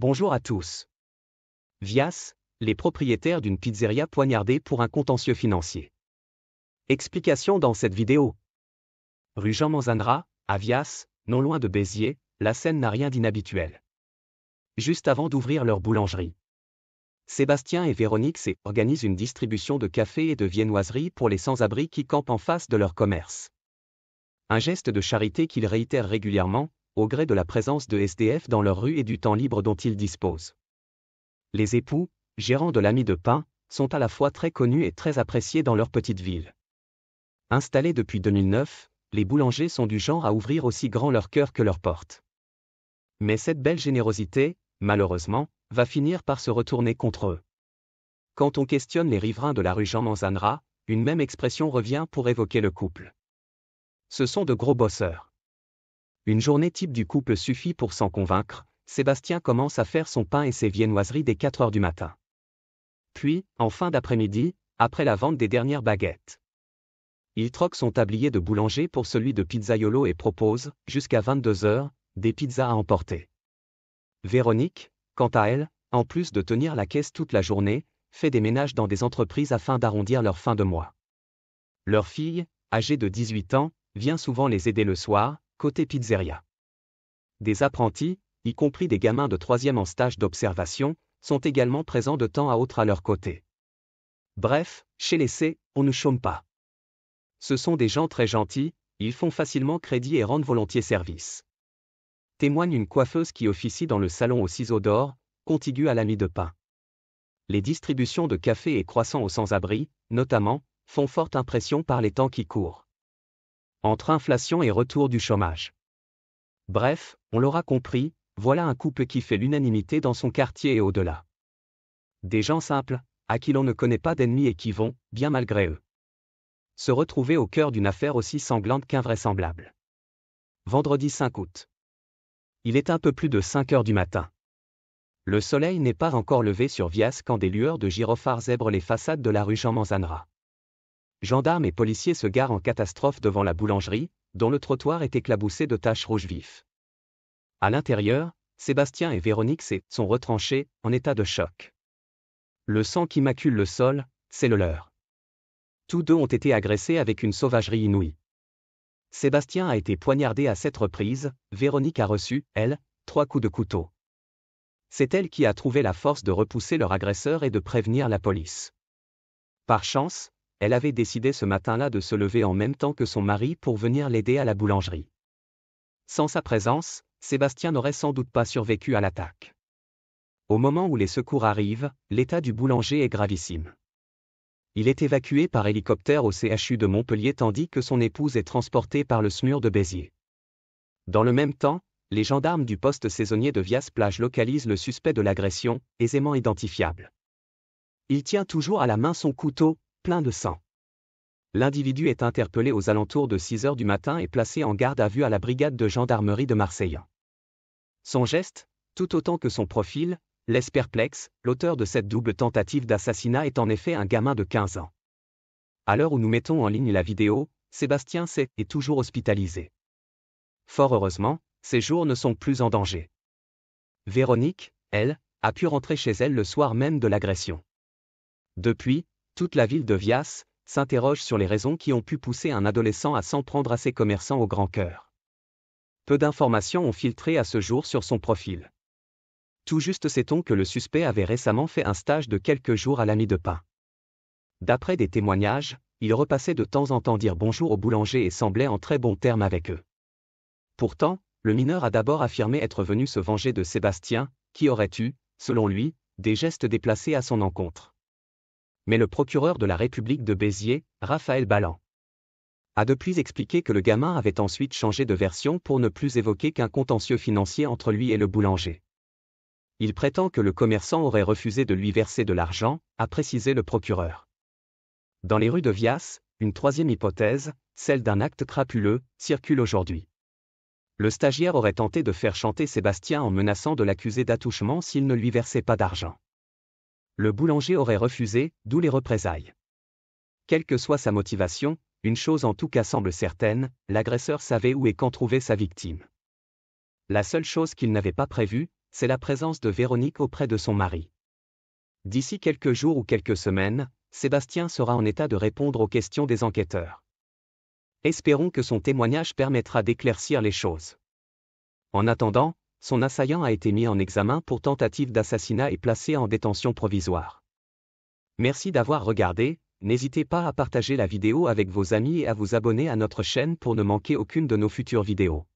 Bonjour à tous. Vias, les propriétaires d'une pizzeria poignardée pour un contentieux financier. Explication dans cette vidéo. Rue Jean Manzandra, à Vias, non loin de Béziers, la scène n'a rien d'inhabituel. Juste avant d'ouvrir leur boulangerie. Sébastien et Véronique s'organisent organisent une distribution de café et de viennoiseries pour les sans-abri qui campent en face de leur commerce. Un geste de charité qu'ils réitèrent régulièrement, au gré de la présence de SDF dans leur rue et du temps libre dont ils disposent. Les époux, gérants de l'ami de pain, sont à la fois très connus et très appréciés dans leur petite ville. Installés depuis 2009, les boulangers sont du genre à ouvrir aussi grand leur cœur que leur porte. Mais cette belle générosité, malheureusement, va finir par se retourner contre eux. Quand on questionne les riverains de la rue Jean Manzanra, une même expression revient pour évoquer le couple. Ce sont de gros bosseurs. Une journée type du couple suffit pour s'en convaincre, Sébastien commence à faire son pain et ses viennoiseries dès 4 heures du matin. Puis, en fin d'après-midi, après la vente des dernières baguettes. Il troque son tablier de boulanger pour celui de pizzaiolo et propose, jusqu'à 22 heures, des pizzas à emporter. Véronique, quant à elle, en plus de tenir la caisse toute la journée, fait des ménages dans des entreprises afin d'arrondir leur fin de mois. Leur fille, âgée de 18 ans, vient souvent les aider le soir, côté pizzeria. Des apprentis, y compris des gamins de troisième en stage d'observation, sont également présents de temps à autre à leur côté. Bref, chez les C, on ne chôme pas. Ce sont des gens très gentils, ils font facilement crédit et rendent volontiers service. Témoigne une coiffeuse qui officie dans le salon aux ciseaux d'or, contigu à la nuit de pain. Les distributions de café et croissants aux sans-abri, notamment, font forte impression par les temps qui courent entre inflation et retour du chômage. Bref, on l'aura compris, voilà un couple qui fait l'unanimité dans son quartier et au-delà. Des gens simples, à qui l'on ne connaît pas d'ennemis et qui vont, bien malgré eux, se retrouver au cœur d'une affaire aussi sanglante qu'invraisemblable. Vendredi 5 août. Il est un peu plus de 5 heures du matin. Le soleil n'est pas encore levé sur Vias quand des lueurs de gyrophares zèbrent les façades de la rue Jean Gendarmes et policiers se garent en catastrophe devant la boulangerie, dont le trottoir est éclaboussé de taches rouges vif. À l'intérieur, Sébastien et Véronique sont retranchés, en état de choc. Le sang qui macule le sol, c'est le leur. Tous deux ont été agressés avec une sauvagerie inouïe. Sébastien a été poignardé à sept reprises, Véronique a reçu, elle, trois coups de couteau. C'est elle qui a trouvé la force de repousser leur agresseur et de prévenir la police. Par chance, elle avait décidé ce matin-là de se lever en même temps que son mari pour venir l'aider à la boulangerie. Sans sa présence, Sébastien n'aurait sans doute pas survécu à l'attaque. Au moment où les secours arrivent, l'état du boulanger est gravissime. Il est évacué par hélicoptère au CHU de Montpellier tandis que son épouse est transportée par le SMUR de Béziers. Dans le même temps, les gendarmes du poste saisonnier de Vias-Plage localisent le suspect de l'agression, aisément identifiable. Il tient toujours à la main son couteau, plein de sang. L'individu est interpellé aux alentours de 6 heures du matin et placé en garde à vue à la brigade de gendarmerie de Marseillan. Son geste, tout autant que son profil, laisse perplexe, l'auteur de cette double tentative d'assassinat est en effet un gamin de 15 ans. À l'heure où nous mettons en ligne la vidéo, Sébastien C. est toujours hospitalisé. Fort heureusement, ses jours ne sont plus en danger. Véronique, elle, a pu rentrer chez elle le soir même de l'agression. Depuis, toute la ville de Vias s'interroge sur les raisons qui ont pu pousser un adolescent à s'en prendre à ses commerçants au grand cœur. Peu d'informations ont filtré à ce jour sur son profil. Tout juste sait-on que le suspect avait récemment fait un stage de quelques jours à l'ami de pain. D'après des témoignages, il repassait de temps en temps dire bonjour au boulanger et semblait en très bons termes avec eux. Pourtant, le mineur a d'abord affirmé être venu se venger de Sébastien, qui aurait eu, selon lui, des gestes déplacés à son encontre mais le procureur de la République de Béziers, Raphaël Ballan, a depuis expliqué que le gamin avait ensuite changé de version pour ne plus évoquer qu'un contentieux financier entre lui et le boulanger. Il prétend que le commerçant aurait refusé de lui verser de l'argent, a précisé le procureur. Dans les rues de Vias, une troisième hypothèse, celle d'un acte crapuleux, circule aujourd'hui. Le stagiaire aurait tenté de faire chanter Sébastien en menaçant de l'accuser d'attouchement s'il ne lui versait pas d'argent le boulanger aurait refusé, d'où les représailles. Quelle que soit sa motivation, une chose en tout cas semble certaine, l'agresseur savait où et quand trouver sa victime. La seule chose qu'il n'avait pas prévue, c'est la présence de Véronique auprès de son mari. D'ici quelques jours ou quelques semaines, Sébastien sera en état de répondre aux questions des enquêteurs. Espérons que son témoignage permettra d'éclaircir les choses. En attendant, son assaillant a été mis en examen pour tentative d'assassinat et placé en détention provisoire. Merci d'avoir regardé, n'hésitez pas à partager la vidéo avec vos amis et à vous abonner à notre chaîne pour ne manquer aucune de nos futures vidéos.